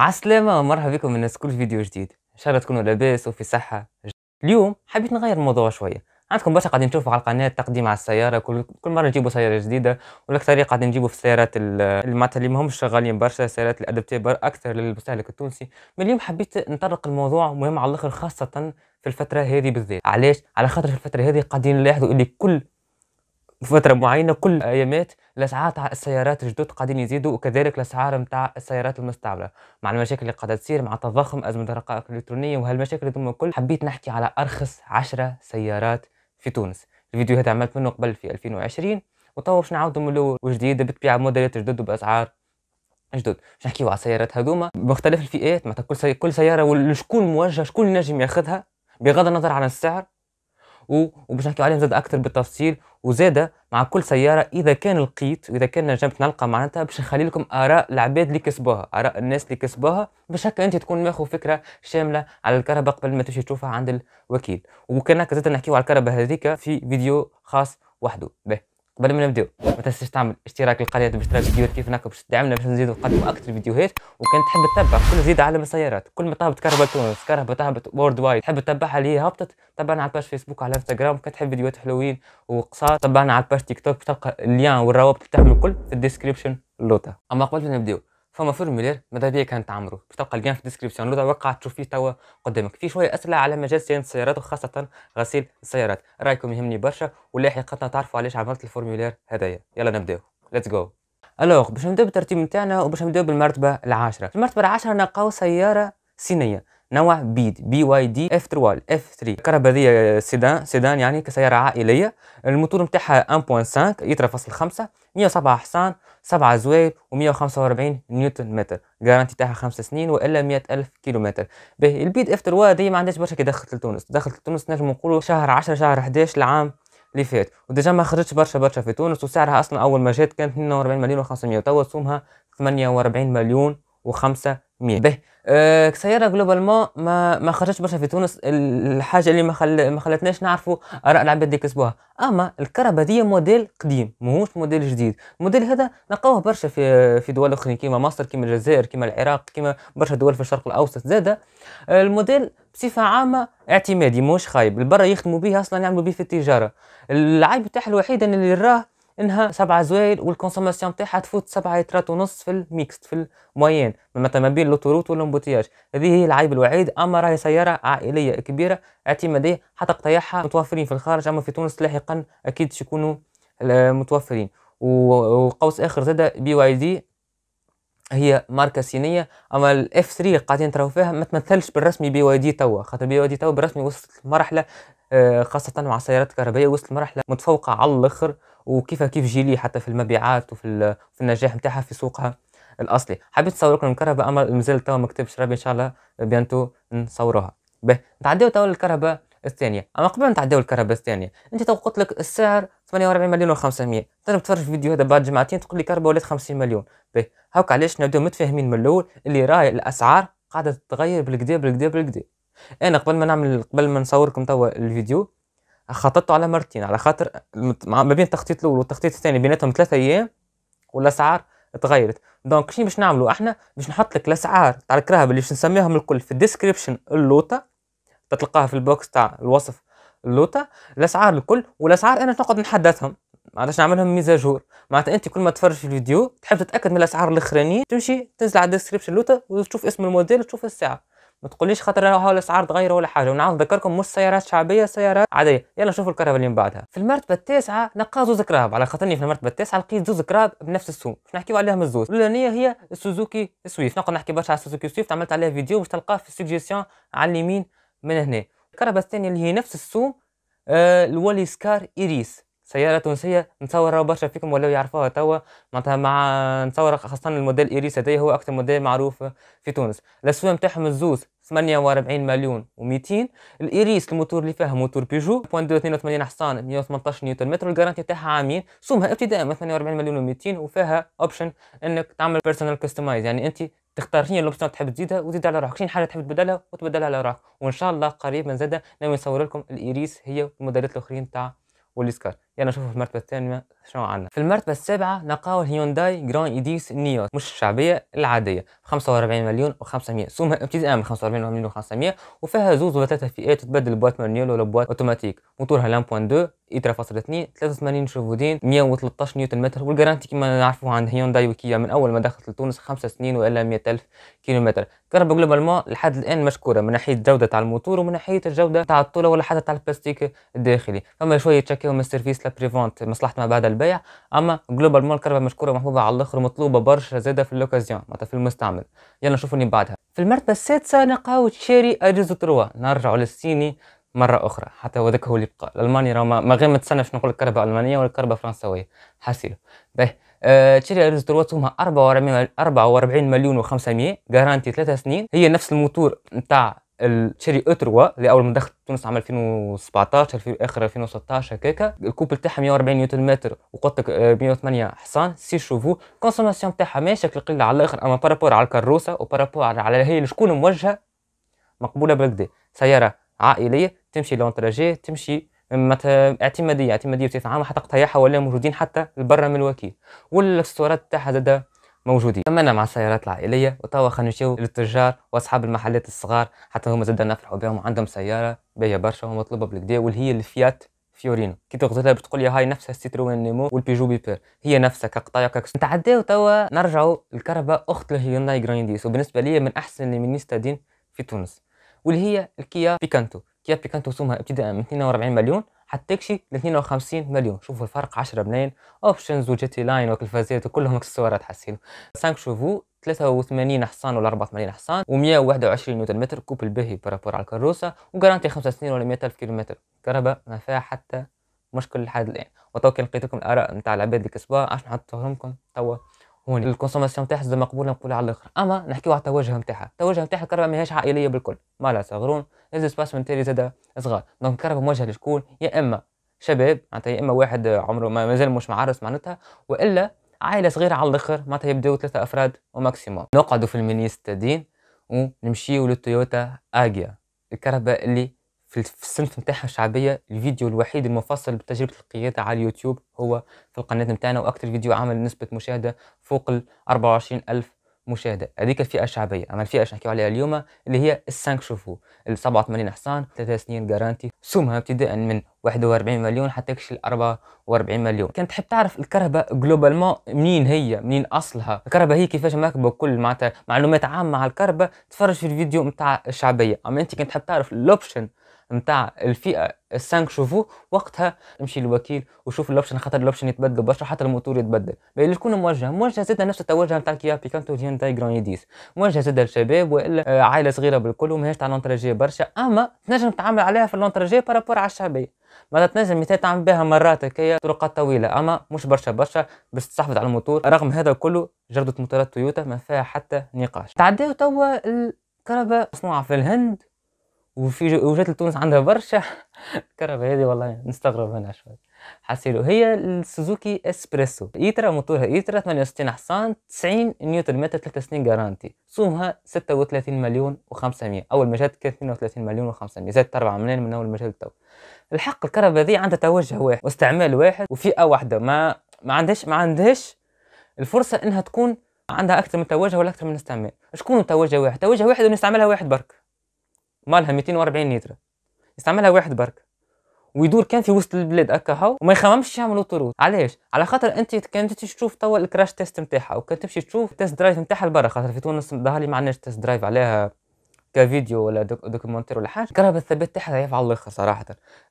عسلامة ومرحبا بكم من كل فيديو جديد ان شاء الله تكونوا لاباس وفي صحة اليوم حبيت نغير الموضوع شوية عندكم برشا قاعدين تشوفوا على القناة تقديم على السيارة كل كل مرة نجيبوا سيارة جديدة والأكثرية قاعدين نجيبوا في السيارات المعناتها اللي ماهمش شغالين برشا سيارات بر أكثر للمستهلك التونسي من اليوم حبيت نطرق الموضوع مهم على الآخر خاصة في الفترة هذه بالذات علاش على خاطر في الفترة هذه قاعدين نلاحظوا اللي كل فترة معينة كل أيامات الأسعار تاع السيارات الجدد قاعدين يزيدوا وكذلك الأسعار تاع السيارات المستعملة مع المشاكل اللي قاعدة تصير مع التضخم أزمة الرقائق الإلكترونية وهالمشاكل هذوما الكل حبيت نحكي على أرخص 10 سيارات في تونس الفيديو هذا عملت منه قبل في 2020 وتوا باش نعاودوا من الأول وجديد بالطبيعة موديلات جدد وبأسعار جدد باش نحكيو على السيارات هذوما بمختلف الفئات معناتها كل سيارة وشكون موجه شكون ينجم ياخذها بغض النظر عن السعر وباش نحكي عليهم زاد اكثر بالتفصيل وزاده مع كل سياره اذا كان لقيت واذا كان نجمت نلقى معناتها باش نخلي لكم اراء العباد اللي كسبوها اراء الناس اللي كسبوها باش هكا انت تكون ماخذ فكره شامله على الكهرباء قبل ما تمشي تشوفها عند الوكيل وكان هكا زاد نحكيو على الكهرباء هذيك في فيديو خاص وحده به قبل ما نبداو ما تنساش تعمل اشتراك للقناه باش الفيديوهات فيديوهات هناك باش تدعمنا باش نزيدو نقدم اكثر فيديوهات وكان تحب تتبع كل زيد عالم السيارات كل ما تهبط كهرباء تونس كهرباء تهبط وورد وايد تحب تتبعها اللي هي هبطت تبعنا على الباش فيسبوك على انستغرام كان تحب فيديوهات حلوين وقصار تبعنا على الباش تيك توك باش تلقى الليان والروابط تاعهم الكل في الديسكريبشن اللوطه اما قبل ما نبداو فما فورمولير ماذا بيا كان تعمرو باش تلقى في الديسكريبسيون لو وقع تشوف فيه توا قدامك في شويه اسئله على مجال صيانه السيارات وخاصه غسيل السيارات رايكم يهمني برشا ولاحقا تعرفوا علاش عملت الفورمولير هذايا يلا نبداو ليتس جو الوغ باش نبداو بالترتيب نتاعنا وباش نبداو بالمرتبه العاشره المرتبه العاشره نلقاو سياره صينيه نوع بيد بي واي دي اف 3 اف 3 كهربائيه سيدان سيدان يعني كسياره عائليه الموتور نتاعها 1.5 لتر فاصل 5 107 حصان سبعة زوايا و145 نيوتن متر جارانتي تاعها 5 سنين والا 100000 كيلو متر باهي البيد اف تروا دي ما عندهاش برشا كي دخلت لتونس دخلت لتونس نجم نقولوا شهر 10 شهر 11 العام اللي فات وديجا ما خرجتش برشا برشا في تونس وسعرها اصلا اول ما جات كانت 42 مليون و500 توا سومها 48 مليون و 5 100 به أه كسياره جلوبالمون ما ما خرجتش برشا في تونس الحاجه اللي ما خل... ما خلتناش نعرفوا اراء العباد اللي كسبوها اما الكهرباء دي موديل قديم ماهوش موديل جديد الموديل هذا نلقاوه برشا في في دول اخرين كيما مصر كيما الجزائر كيما العراق كيما برشا دول في الشرق الاوسط زاده الموديل بصفه عامه اعتمادي ماهوش خايب البرا يخدموا به اصلا يعملوا به في التجاره العيب تاعها الوحيد ان اللي راه انها سبعة زوايل والكونسوماسيون تاعها تفوت سبعة لترات ونص في الميكست في الموين مما ما بين لوتوروت والامبوتياج هذه هي العيب الوحيد اما راهي سيارة عائلية كبيرة اعتمادية حتى قطيعها متوفرين في الخارج اما في تونس لاحقا اكيد يكونوا متوفرين وقوس اخر زادا بي واي دي هي ماركه صينيه اما الاف 3 قاعدين تراو فيها ما تمثلش بالرسمي بي واي دي توا خاطر بي واي دي توا بالرسمي وصلت لمرحله آه، خاصة مع السيارات الكهربائية وصلت لمرحلة متفوقة على الآخر وكيف كيف جيلي حتى في المبيعات وفي في النجاح نتاعها في سوقها الأصلي حبيت نصور لكم الكهرباء أما مازال توا ما كتبش ربي إن شاء الله آه، بيانتو نصوروها به نتعداو توا الكهرباء الثانية أما قبل ما نتعداو الكهرباء الثانية أنت تو قلت لك السعر 48 مليون و500 تنجم تفرج الفيديو هذا بعد جمعتين تقول لي كهرباء ولات 50 مليون به هاك علاش نبداو متفاهمين من الأول اللي راهي الأسعار قاعدة تتغير بالكدا بالكدا بالكدا انا قبل ما نعمل قبل ما نصوركم توا الفيديو خططت على مرتين على خاطر ما بين التخطيط الاول والتخطيط الثاني بيناتهم ثلاثة ايام والاسعار تغيرت دونك شنو باش نعملوا احنا باش نحط لك الاسعار تاع الكراهب اللي باش نسميهم الكل في الديسكريبشن اللوطه تلقاها في البوكس تاع الوصف اللوطه الاسعار الكل والاسعار انا نقعد نحدثهم معناتش نعملهم ميزاجور معناتها انت كل ما تفرج في الفيديو تحب تتاكد من الاسعار الاخرانيه تمشي تنزل على الديسكريبشن اللوطه وتشوف اسم الموديل وتشوف السعر ما تقوليش خاطر هو الاسعار تغير ولا حاجه ونعاود نذكركم مش سيارات شعبيه سيارات عاديه يلا نشوفوا الكرهبه اللي من بعدها في المرتبه التاسعه نلقى زوز كراب على خاطرني في المرتبه التاسعه لقيت زوز كراب بنفس السوم باش نحكيو عليهم الزوز الاولانيه هي السوزوكي سويفت نقعد نحكي برشا على السوزوكي سويفت عملت عليها فيديو باش تلقاه في السوجيسيون على اليمين من هنا الكرهبه الثانيه اللي هي نفس السوم آه الولي سكار ايريس سيارة تونسية نتصور برشا فيكم ولاو يعرفوها توا معناتها مع نصور خاصة الموديل إيريس هذايا هو أكثر موديل معروف في تونس الأسواق نتاعهم الزوز 48 مليون و200 الايريس الموتور اللي فيها موتور بيجو 0.2 82 حصان 118 نيوتن متر الجارانتي تاعها عامين سومها ابتداء من 48 مليون و200 وفيها اوبشن انك تعمل بيرسونال كاستمايز يعني انت تختار شنو الاوبشن تحب تزيدها وتزيد على روحك شنو حاجه تحب تبدلها وتبدلها على روحك وان شاء الله قريبا زاده ناوي نصور لكم الايريس هي والموديلات الاخرين تاع والسكار يلا نشوفه في المرتبة الثانية شنو عندنا في المرتبة السابعة نلقاو هيونداي جران ايديس نيوس مش الشعبية العادية 45 مليون و500 سومها ابتداء من 45 مليون و500 وفيها زوز ولا ثلاثة فئات تتبدل بوات مانيول ولا بوات اوتوماتيك موتورها 1.2 ايترا فاصلة 2 83 شوفودين 113 نيوتن متر والجرانتي كما نعرفوه عند هيونداي وكيا من اول ما دخلت لتونس خمس سنين والا 100000 كيلومتر كهرباء جلوبالمون لحد الان مشكوره من ناحيه الجوده تاع الموتور ومن ناحيه الجوده تاع الطوله ولا حتى تاع البلاستيك الداخلي فما شويه تشكاو من السيرفيس مثل بريفونت ما بعد البيع اما جلوبال مول كربة مشكوره محفوظه على الاخر ومطلوبه برشا زاده في لوكازيون معناتها في المستعمل يلا نشوفوني بعدها في المرتبه السادسه نلقاو تشيري اريزو تروا نرجع للصيني مره اخرى حتى هذاك هو اللي بقى الالماني راه ما غير متسنى باش نقول الكربه المانيه ولا الكربه فرنساويه حسيلو باهي آه، تشيري اريز تروا هما 44 مليون و500 جارانتي ثلاثة سنين هي نفس الموتور نتاع تشري اتروا اللي اول ما دخلت تونس عام 2017 في اخر 2016 هكاك الكوبل تاعها 140 نيوتن متر وقلت لك 108 حصان 6 شوفو كونسوماسيون تاعها ماشي قليل على الاخر اما بارابور على الكروسه وبارابور على هي شكون موجهه مقبوله بالكدا سياره عائليه تمشي لون تراجي تمشي اعتماديه اعتماديه اعتماديه عامه حتى قطعها ولا موجودين حتى لبرا من الوكيل والاكسسوارات تاعها زاده موجودين تمنا مع السيارات العائليه وتوا خلينا نمشيو للتجار واصحاب المحلات الصغار حتى هما زاد نفرحوا بهم عندهم سياره باهيه برشا ومطلوبه بالكدا واللي هي الفيات فيورينو كي تغزلها باش تقول لي هاي نفسها السيتروين نيمو والبيجو بيبر هي نفسها كقطايا كاكس نتعداو توا نرجعوا الكهرباء اخت الهيونداي جرانديس وبالنسبه لي من احسن اللي من في تونس واللي هي الكيا بيكانتو كيا بيكانتو سومها ابتداء من 42 مليون حتكشي 52 مليون شوفوا الفرق 10 ملايين اوبشنز وجيتي لاين وكلفازيت وكلهم اكسسوارات حاسين 5 شوفو 83 حصان ولا 84 حصان و121 نيوتن متر كوبل باهي بارابور على الكروسه وجارانتي 5 سنين ولا 100000 كيلومتر كهرباء ما فيها حتى مشكل لحد الان وتوا كان لقيت لكم الاراء نتاع العباد اللي كسبوها عشان نحطهم لكم توا هون الكونسوماسيون تاعها زعما مقبوله نقول على الاخر اما نحكيو على التوجه نتاعها التوجه نتاعها الكهرباء ماهيش عائليه بالكل ما لا صغرون سباس من تالي زاد صغار دونك الكهرباء موجهه لشكون يا اما شباب معناتها يا اما واحد عمره ما مازال مش معرس معناتها والا عائله صغيره على الاخر معناتها يبداو ثلاثه افراد وماكسيموم نقعدوا في المينيستادين ونمشيو للتويوتا اجيا الكهرباء اللي في السنف نتاعها الشعبيه الفيديو الوحيد المفصل بتجربه القياده على اليوتيوب هو في القناه نتاعنا واكثر فيديو عمل نسبه مشاهده فوق ال 24 الف مشاهده هذيك الفئه الشعبيه اما الفئه اللي نحكيو عليها اليوم اللي هي السانك شوفو ال 87 حصان ثلاثة سنين جارانتي سومها ابتداء من 41 مليون حتى ال 44 مليون كانت تحب تعرف الكهرباء جلوبالمون منين هي منين اصلها الكهرباء هي كيفاش مركبه كل معناتها معلومات عامه على الكهرباء تفرج في الفيديو نتاع الشعبيه اما انت كنت تحب تعرف الاوبشن نتاع الفئه السانك شوفو وقتها نمشي للوكيل وشوف الاوبشن خاطر الاوبشن يتبدل برشا حتى الموتور يتبدل باين شكون موجه موجه زاد نفس التوجه نتاع الكيا بيكانتو تاي جراند يديس موجه زاد للشباب والا عائله صغيره بالكل وماهيش تاع لونتراجي برشا اما تنجم تعمل عليها في لونتراجي بارابور على الشعبيه ما تنجم مثال تعمل بها مرات هكايا طرقات طويله اما مش برشا برشا باش تستحفظ على الموتور رغم هذا كله جرده موتورات تويوتا ما فيها حتى نقاش تعداو توا الكهرباء مصنوعه في الهند وفي وجات لتونس عندها برشا كهرباء هذه والله نستغرب منها شوي حسيلو هي السوزوكي اسبريسو ايترا موتورها ايترا 68 حصان 90 نيوتن متر 3 سنين جارانتي سومها 36 مليون و500 اول ما جات كان 32 مليون و500 زادت 4 مليون من اول ما جات تو الحق الكهرباء هذه عندها توجه واحد واستعمال واحد وفئه واحده ما ما عندهاش ما عندهاش الفرصه انها تكون عندها اكثر من توجه ولا اكثر من استعمال شكون توجه واحد توجه واحد ونستعملها واحد برك مالها 240 لتر يستعملها واحد برك ويدور كان في وسط البلاد هكا هو وما يخممش يعمل طرود علاش على خاطر انت كانت تشوف توا الكراش تيست نتاعها وكان تمشي تشوف تيست درايف نتاعها لبرا خاطر في تونس ظهر لي ما عندناش تيست درايف عليها كفيديو ولا دوكيومنتير ولا حاجه كره الثبات تاعها ضعيف على الاخر صراحه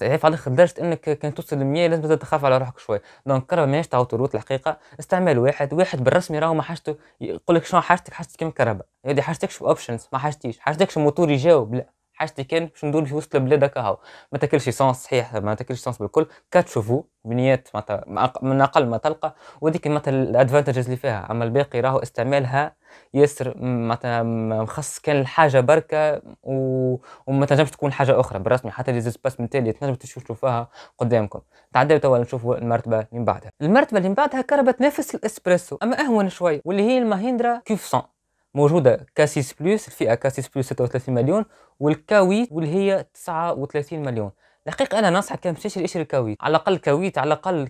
ضعيف على الاخر لدرجه انك كان توصل ل 100 لازم تخاف على روحك شويه دونك كره ماهيش تعاود تروت الحقيقه استعمال واحد واحد بالرسمي راهو ما حاجته يقول لك شنو حاجتك حاجتك كم كرهبه هذه حاجتكش اوبشنز ما حاجتيش حاجتكش موتور يجاوب لا حاجتي كان باش ندور في وسط بلادك اهو ما تاكلش سونس صحيح ما تاكلش سونس بالكل كاتشوفو بنيات معناتها من اقل ما تلقى وهذيك معناتها الادفانتجز اللي فيها اما الباقي راهو استعمالها ياسر معناتها مخصص كان الحاجه بركه و... وما تنجمش تكون حاجه اخرى بالرسمي حتى لي زيسباس من تالي تنجم تشوفوها قدامكم تعداو توا نشوفوا المرتبه اللي من بعدها المرتبه اللي من بعدها كهرباء تنافس الاسبريسو اما اهون شوي واللي هي الماهندرا كيف 100 موجوده كاسيس بلس الفئه كاسيس بلس 36 مليون والكاوي واللي هي 39 مليون الحقيقه انا ننصحك كان تمشيش لاشري كاويت على الاقل كاوي على الاقل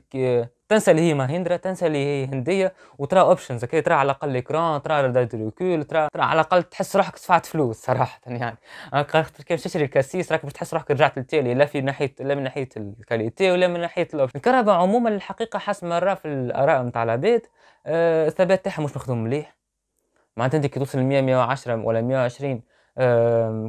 تنسى اللي هي مهندرة تنسى اللي هي هندية وترى اوبشنز اوكي ترى على الاقل الاكران ترى ردات الكول ترى ترى على الاقل تحس روحك دفعت فلوس صراحة يعني خاطر كي تشري الكاسيس راك باش تحس روحك رجعت للتالي لا في ناحية لا من ناحية الكاليتي ولا من ناحية الاوبشن الكهرباء عموما الحقيقة حسب ما راه في الاراء نتاع العباد آه، الثبات تاعها مش مخدوم مليح معناتها انت كي توصل ل 100 110 ولا 120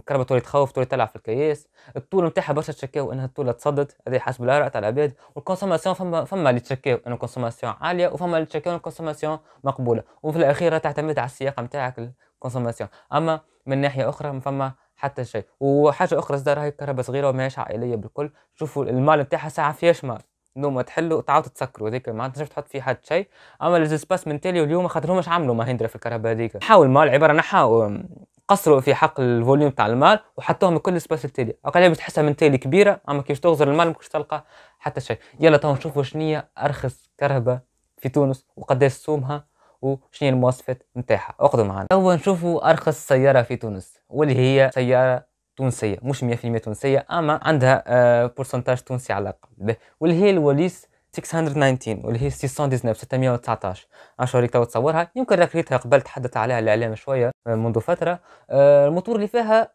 كربة تولي تخوف تولي تلعب في الكياس الطول نتاعها برشا تشكاو انها الطول تصدت هذا حسب الاراء تاع العباد والكونسوماسيون فما فما اللي تشكاو ان الكونسوماسيون عاليه وفما اللي تشكاو ان الكونسوماسيون مقبوله وفي الاخير تعتمد على السياق نتاعك الكونسوماسيون اما من ناحيه اخرى ما فما حتى شيء وحاجه اخرى زاد هي كهرباء صغيره وماهيش عائليه بالكل شوفوا المال نتاعها ساعه فيهاش مال ما تحلوا تعاودوا تسكروا هذيك ما تنجمش تحط فيه حد شيء اما ليزيسباس من تالي واليوم خاطر مش عملوا مهندره في الكهرباء هذيك حاول مال عباره نحا قصروا في حق الفوليوم تاع المال وحطوهم كل سباس التالي باش تحسها من تالي كبيره اما كيفاش تغزر المال ماكش تلقى حتى شيء يلا تو نشوفوا شنو ارخص كهرباء في تونس وقداش سومها وشنو المواصفات نتاعها اخذوا معنا تو نشوفوا ارخص سياره في تونس واللي هي سياره تونسيه مش 100% تونسيه اما عندها بورسنتاج آه، تونسي على الاقل واللي هي الوليس 619 واللي هي 619 619 اشهر تو تصورها يمكن راك ريتها قبل تحدث عليها الاعلام شويه آه، منذ فتره آه، الموتور اللي فيها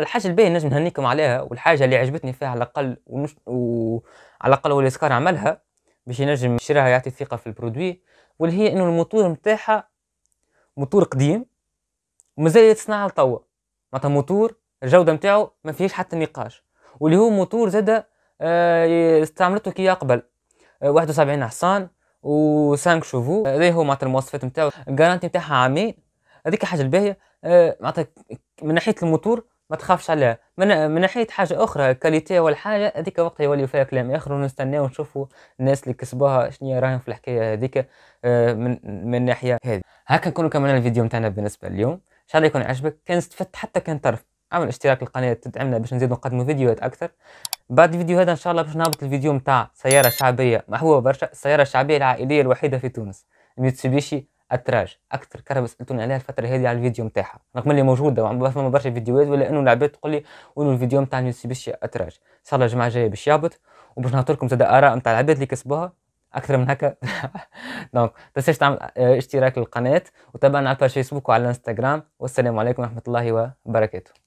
الحاجه الباهيه نجم نهنيكم عليها والحاجه اللي عجبتني فيها على الاقل ومش وعلى الاقل سكار عملها باش ينجم يشريها يعطي ثقه في البرودوي واللي هي انه الموتور نتاعها موتور قديم ومازال يتصنع لتوا معناتها موتور الجوده نتاعو ما فيهش حتى نقاش واللي هو موتور زاد آه، استعملته كي قبل 71 آه، حصان و5 شوفو آه، هذا هو معناتها المواصفات نتاعو الجارانتي نتاعها عامين هذيك الحاجه الباهيه معناتها من ناحيه الموتور ما تخافش عليها من, من ناحيه حاجه اخرى كاليتي والحاجه هذيك وقت يولي فيها كلام اخر ونستناو ونشوفوا الناس اللي كسبوها شنو راهم في الحكايه هذيك من من ناحيه هذه هكا نكونوا كملنا الفيديو نتاعنا بالنسبه لليوم ان شاء الله يكون عجبك كان استفدت حتى كان طرف اعمل اشتراك للقناه تدعمنا باش نزيد نقدموا فيديوهات اكثر بعد الفيديو هذا ان شاء الله باش نهبط الفيديو نتاع سياره شعبيه محبوبه برشا السياره الشعبيه العائليه الوحيده في تونس ميتسوبيشي اتراج اكثر كره سالتوني عليها الفتره هذه على الفيديو نتاعها رغم اللي موجوده وعم فما برشا فيديوهات ولا انه العباد تقول لي وين الفيديو نتاع ميتسوبيشي اتراج ان شاء الله الجمعه الجايه باش يهبط وباش نعطي لكم زاد اراء نتاع العباد اللي كسبوها اكثر من هكا دونك تنساش تعمل آه، اشتراك للقناه وتابعنا على الفيسبوك وعلى الانستغرام والسلام عليكم ورحمه الله وبركاته